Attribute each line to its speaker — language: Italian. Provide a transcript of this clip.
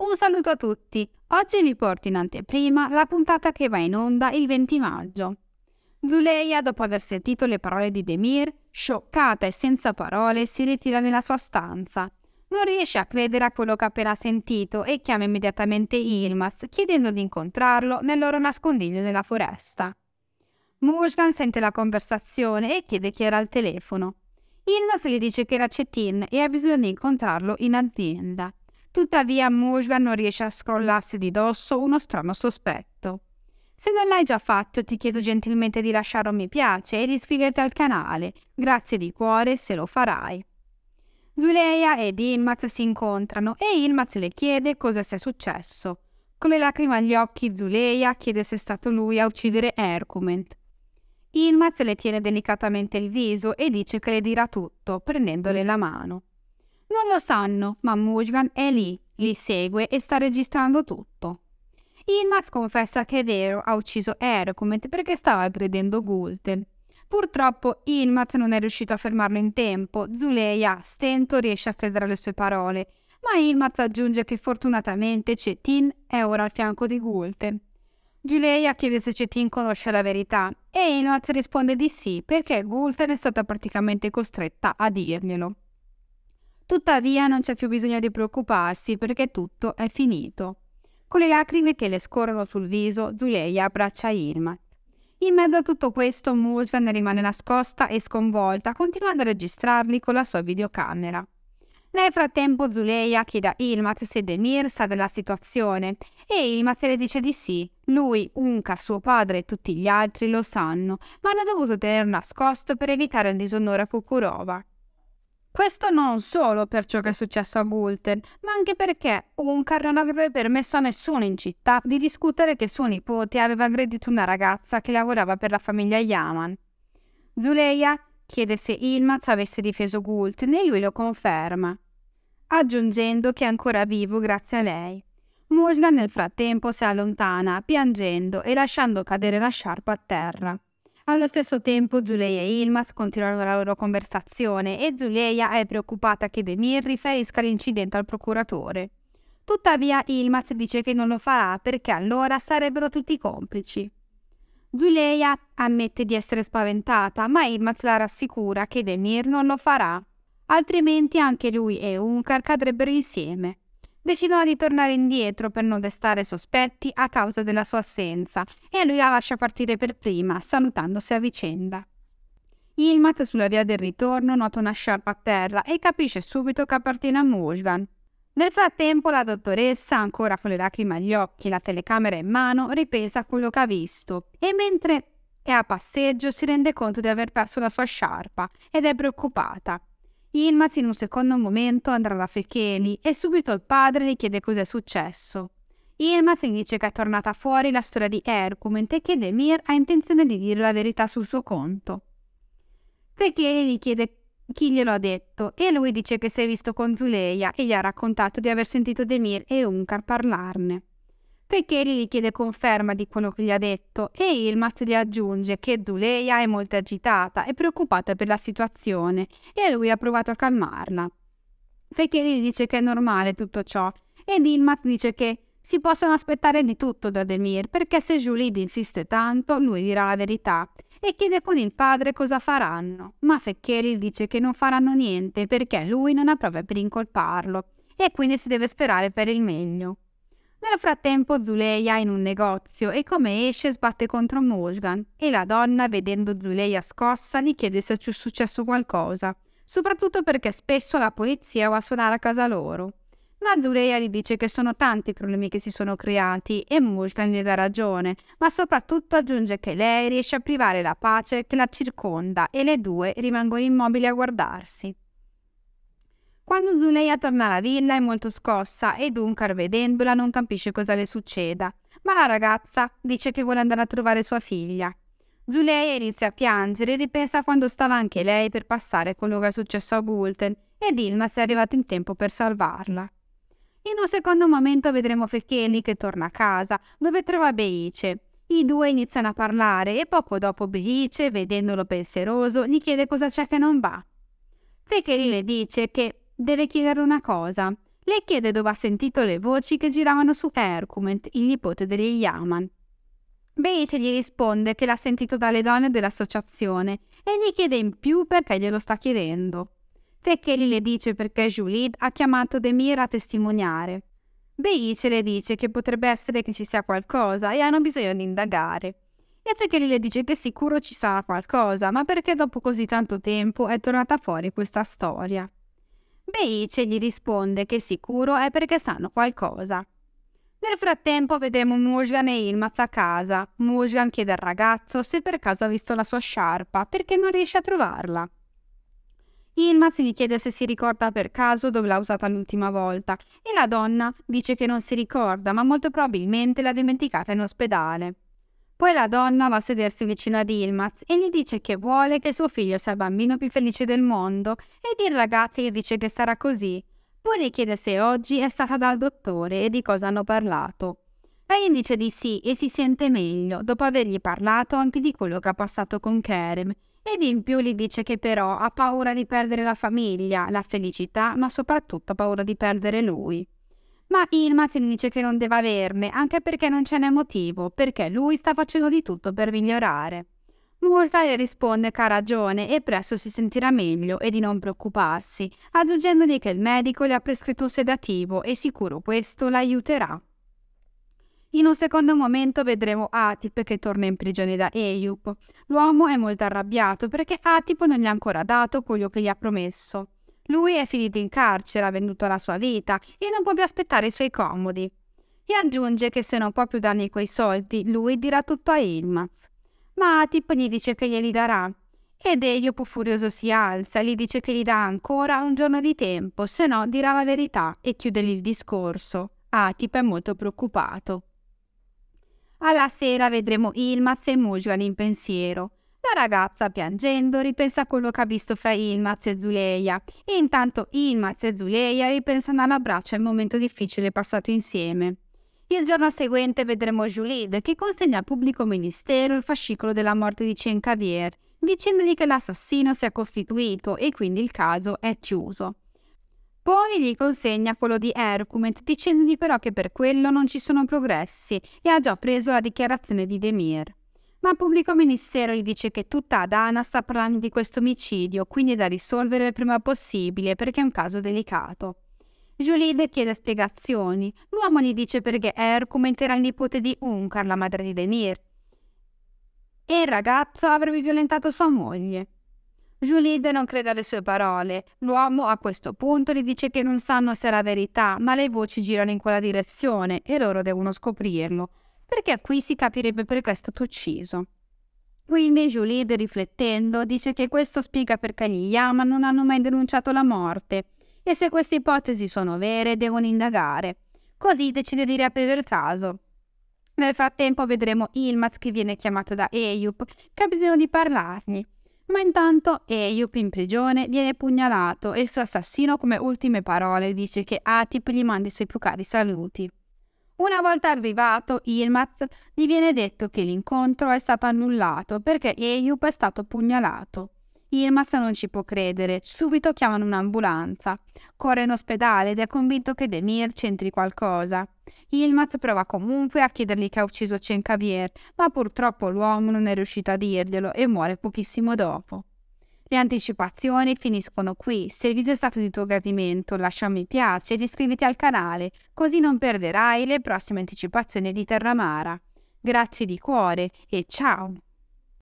Speaker 1: Un saluto a tutti! Oggi vi porto in anteprima la puntata che va in onda il 20 maggio. Zuleia, dopo aver sentito le parole di Demir, scioccata e senza parole, si ritira nella sua stanza. Non riesce a credere a quello che ha appena sentito e chiama immediatamente Ilmas, chiedendo di incontrarlo nel loro nascondiglio nella foresta. Mushgan sente la conversazione e chiede chi era al telefono. Ilmas gli dice che era Cetin e ha bisogno di incontrarlo in azienda. Tuttavia Mujva non riesce a scrollarsi di dosso uno strano sospetto. Se non l'hai già fatto, ti chiedo gentilmente di lasciare un mi piace e di iscriverti al canale. Grazie di cuore se lo farai. Zuleia ed Ilmaz si incontrano e Ilmaz le chiede cosa sia successo. Con le lacrime agli occhi, Zuleia chiede se è stato lui a uccidere Ercument. Ilmaz le tiene delicatamente il viso e dice che le dirà tutto, prendendole la mano. Non lo sanno, ma Mujgan è lì, li segue e sta registrando tutto. Ilmaz confessa che è vero, ha ucciso Ercomet perché stava aggredendo Gulten. Purtroppo Ilmaz non è riuscito a fermarlo in tempo, Zuleia a stento riesce a credere alle sue parole, ma Ilmaz aggiunge che fortunatamente Cetin è ora al fianco di Gulten. Zuleia chiede se Cetin conosce la verità e Ilmaz risponde di sì perché Gulten è stata praticamente costretta a dirglielo. Tuttavia non c'è più bisogno di preoccuparsi perché tutto è finito. Con le lacrime che le scorrono sul viso, Zuleia abbraccia Ilmat. In mezzo a tutto questo, Mulvan rimane nascosta e sconvolta, continuando a registrarli con la sua videocamera. Nel frattempo Zuleia chiede a Ilmat se Demir sa della situazione e Ilmat le dice di sì. Lui, Unkar, suo padre e tutti gli altri lo sanno, ma hanno dovuto tenere nascosto per evitare il disonore a Kukurova. Questo non solo per ciò che è successo a Gulten, ma anche perché un carro non avrebbe permesso a nessuno in città di discutere che suo nipote aveva aggredito una ragazza che lavorava per la famiglia Yaman. Zuleia chiede se Ilmaz avesse difeso Gulten e lui lo conferma, aggiungendo che è ancora vivo grazie a lei. Musgan nel frattempo si allontana, piangendo e lasciando cadere la sciarpa a terra. Allo stesso tempo Giulia e Ilmas continuano la loro conversazione e Giulia è preoccupata che Demir riferisca l'incidente al procuratore. Tuttavia Ilmas dice che non lo farà perché allora sarebbero tutti complici. Giulia ammette di essere spaventata, ma Ilmas la rassicura che Demir non lo farà, altrimenti anche lui e Unkar cadrebbero insieme decidono di tornare indietro per non destare sospetti a causa della sua assenza e lui la lascia partire per prima, salutandosi a vicenda. Ilmat sulla via del ritorno nota una sciarpa a terra e capisce subito che appartiene a Mushgan. Nel frattempo la dottoressa, ancora con le lacrime agli occhi, e la telecamera in mano, ripesa quello che ha visto e mentre è a passeggio si rende conto di aver perso la sua sciarpa ed è preoccupata. Ilmaz in un secondo momento andrà da Fecheli e subito il padre gli chiede cos'è successo. Ilmaz gli dice che è tornata fuori la storia di Ercument e che Demir ha intenzione di dire la verità sul suo conto. Fecheli gli chiede chi glielo ha detto e lui dice che si è visto con Zuleia e gli ha raccontato di aver sentito Demir e Unkar parlarne. Pecheri gli chiede conferma di quello che gli ha detto e Ilmat gli aggiunge che Zuleia è molto agitata e preoccupata per la situazione e lui ha provato a calmarla. gli dice che è normale tutto ciò ed Ilmat dice che si possono aspettare di tutto da Demir perché se Julid insiste tanto lui dirà la verità e chiede con il padre cosa faranno, ma Fekeri dice che non faranno niente perché lui non ha prove per incolparlo e quindi si deve sperare per il meglio. Nel frattempo Zuleia è in un negozio e come esce sbatte contro Mojgan e la donna, vedendo Zuleia scossa, gli chiede se è successo qualcosa, soprattutto perché spesso la polizia va a suonare a casa loro. Ma Zuleia gli dice che sono tanti i problemi che si sono creati e Mojgan gli dà ragione, ma soprattutto aggiunge che lei riesce a privare la pace che la circonda e le due rimangono immobili a guardarsi. Quando Zuleia torna alla villa è molto scossa e Dunkar vedendola non capisce cosa le succeda, ma la ragazza dice che vuole andare a trovare sua figlia. Zuleia inizia a piangere e ripensa quando stava anche lei per passare quello che è successo a Gulten ed Ilma è arrivata in tempo per salvarla. In un secondo momento vedremo Fekeli che torna a casa, dove trova Beice. I due iniziano a parlare e poco dopo Beice, vedendolo pensieroso, gli chiede cosa c'è che non va. Fekeli le dice che deve chiedere una cosa. Lei chiede dove ha sentito le voci che giravano su Hercument, il nipote degli Yaman. Beice gli risponde che l'ha sentito dalle donne dell'associazione e gli chiede in più perché glielo sta chiedendo. Fekeli le dice perché Julid ha chiamato Demir a testimoniare. Beice le dice che potrebbe essere che ci sia qualcosa e hanno bisogno di indagare. E Fekeli le dice che sicuro ci sarà qualcosa, ma perché dopo così tanto tempo è tornata fuori questa storia. Beice gli risponde che sicuro è perché sanno qualcosa. Nel frattempo vedremo Mujgan e Ilmaz a casa. Mujgan chiede al ragazzo se per caso ha visto la sua sciarpa perché non riesce a trovarla. Ilmaz gli chiede se si ricorda per caso dove l'ha usata l'ultima volta e la donna dice che non si ricorda ma molto probabilmente l'ha dimenticata in ospedale. Poi la donna va a sedersi vicino ad Ilmaz e gli dice che vuole che suo figlio sia il bambino più felice del mondo ed il ragazzo gli dice che sarà così. Poi le chiede se oggi è stata dal dottore e di cosa hanno parlato. Lei dice di sì e si sente meglio dopo avergli parlato anche di quello che ha passato con Kerem. Ed in più gli dice che però ha paura di perdere la famiglia, la felicità, ma soprattutto ha paura di perdere lui ma Ilma si dice che non deve averne, anche perché non ce n'è motivo, perché lui sta facendo di tutto per migliorare. Murta le risponde che ha ragione e presto si sentirà meglio e di non preoccuparsi, aggiungendogli che il medico le ha prescritto un sedativo e sicuro questo l'aiuterà. In un secondo momento vedremo Atip che torna in prigione da Eyup. L'uomo è molto arrabbiato perché Atip non gli ha ancora dato quello che gli ha promesso. Lui è finito in carcere, ha venduto la sua vita e non può più aspettare i suoi comodi. E aggiunge che se non può più dargli quei soldi, lui dirà tutto a Ilmaz. Ma Atip gli dice che glieli darà. Ed Eliopo furioso si alza e gli dice che gli dà ancora un giorno di tempo, se no dirà la verità e chiude lì il discorso. Atip ah, è molto preoccupato. Alla sera vedremo Ilmaz e Mujgan in pensiero. La ragazza, piangendo, ripensa a quello che ha visto fra Ilmaz e Zuleia. E intanto Ilmaz e Zuleia ripensano all'abbraccio e al momento difficile passato insieme. Il giorno seguente vedremo Julid che consegna al pubblico ministero il fascicolo della morte di Cencavier, dicendogli che l'assassino si è costituito e quindi il caso è chiuso. Poi gli consegna quello di Hercumet, dicendogli però che per quello non ci sono progressi e ha già preso la dichiarazione di Demir. Ma il pubblico ministero gli dice che tutta Adana sta parlando di questo omicidio, quindi è da risolvere il prima possibile perché è un caso delicato. Julide chiede spiegazioni. L'uomo gli dice perché Er commenterà il nipote di Unkar, la madre di Demir. E il ragazzo avrebbe violentato sua moglie. Julide non crede alle sue parole. L'uomo a questo punto gli dice che non sanno se è la verità, ma le voci girano in quella direzione e loro devono scoprirlo perché qui si capirebbe perché è stato ucciso. Quindi Julide, riflettendo, dice che questo spiega perché gli Yama non hanno mai denunciato la morte e se queste ipotesi sono vere devono indagare. Così decide di riaprire il caso. Nel frattempo vedremo Ilmaz che viene chiamato da Eyup che ha bisogno di parlargli. Ma intanto Eyup in prigione viene pugnalato e il suo assassino come ultime parole dice che Atip gli manda i suoi più cari saluti. Una volta arrivato Ilmaz, gli viene detto che l'incontro è stato annullato perché Eyup è stato pugnalato. Ilmaz non ci può credere, subito chiamano un'ambulanza. Corre in ospedale ed è convinto che Demir c'entri qualcosa. Ilmaz prova comunque a chiedergli che ha ucciso Cencavier, ma purtroppo l'uomo non è riuscito a dirglielo e muore pochissimo dopo. Le anticipazioni finiscono qui. Se il video è stato di tuo gradimento, lascia un mi piace ed iscriviti al canale, così non perderai le prossime anticipazioni di Terramara. Grazie di cuore e ciao!